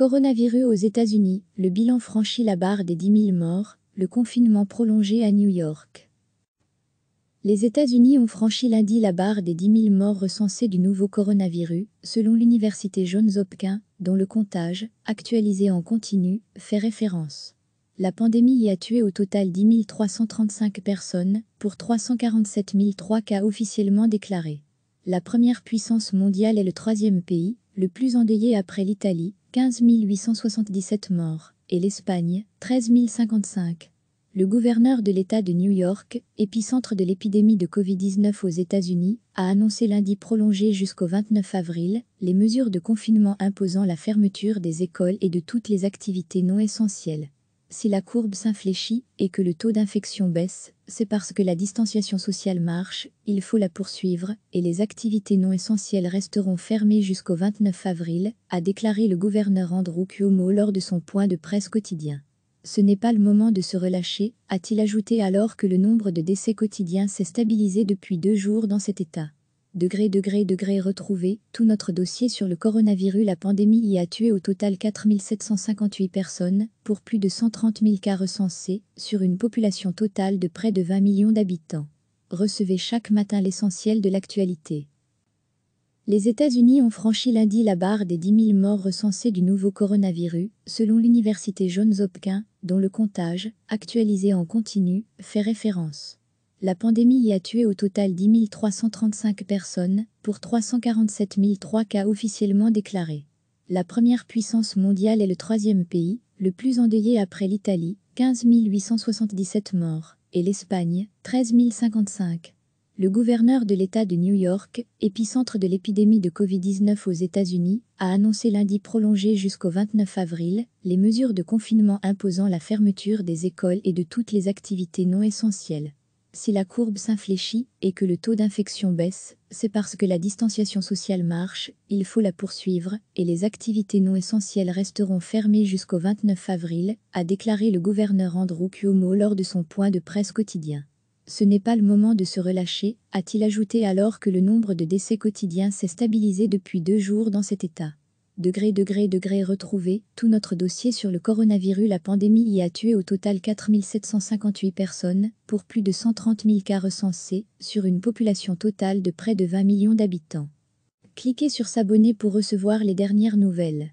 Coronavirus aux États-Unis, le bilan franchit la barre des 10 000 morts, le confinement prolongé à New York. Les États-Unis ont franchi lundi la barre des 10 000 morts recensés du nouveau coronavirus, selon l'université Johns Hopkins, dont le comptage, actualisé en continu, fait référence. La pandémie y a tué au total 10 335 personnes, pour 347 003 cas officiellement déclarés. La première puissance mondiale est le troisième pays, le plus endeuillé après l'Italie, 15 877 morts, et l'Espagne, 13 055. Le gouverneur de l'État de New York, épicentre de l'épidémie de Covid-19 aux États-Unis, a annoncé lundi prolongé jusqu'au 29 avril les mesures de confinement imposant la fermeture des écoles et de toutes les activités non essentielles. Si la courbe s'infléchit et que le taux d'infection baisse, c'est parce que la distanciation sociale marche, il faut la poursuivre, et les activités non essentielles resteront fermées jusqu'au 29 avril, a déclaré le gouverneur Andrew Cuomo lors de son point de presse quotidien. Ce n'est pas le moment de se relâcher, a-t-il ajouté alors que le nombre de décès quotidiens s'est stabilisé depuis deux jours dans cet état. Degré, degré, degré retrouvé, tout notre dossier sur le coronavirus, la pandémie y a tué au total 4758 personnes, pour plus de 130 000 cas recensés, sur une population totale de près de 20 millions d'habitants. Recevez chaque matin l'essentiel de l'actualité. Les États-Unis ont franchi lundi la barre des 10 000 morts recensés du nouveau coronavirus, selon l'université Johns Hopkins, dont le comptage, actualisé en continu, fait référence. La pandémie y a tué au total 10 335 personnes, pour 347 003 cas officiellement déclarés. La première puissance mondiale est le troisième pays, le plus endeuillé après l'Italie, 15 877 morts, et l'Espagne, 13 055 le gouverneur de l'État de New York, épicentre de l'épidémie de Covid-19 aux États-Unis, a annoncé lundi prolongé jusqu'au 29 avril les mesures de confinement imposant la fermeture des écoles et de toutes les activités non essentielles. Si la courbe s'infléchit et que le taux d'infection baisse, c'est parce que la distanciation sociale marche, il faut la poursuivre et les activités non essentielles resteront fermées jusqu'au 29 avril, a déclaré le gouverneur Andrew Cuomo lors de son point de presse quotidien. Ce n'est pas le moment de se relâcher, a-t-il ajouté alors que le nombre de décès quotidiens s'est stabilisé depuis deux jours dans cet état degré degré degré retrouvé, tout notre dossier sur le coronavirus la pandémie y a tué au total 758 personnes, pour plus de 130 000 cas recensés, sur une population totale de près de 20 millions d'habitants. Cliquez sur s'abonner pour recevoir les dernières nouvelles.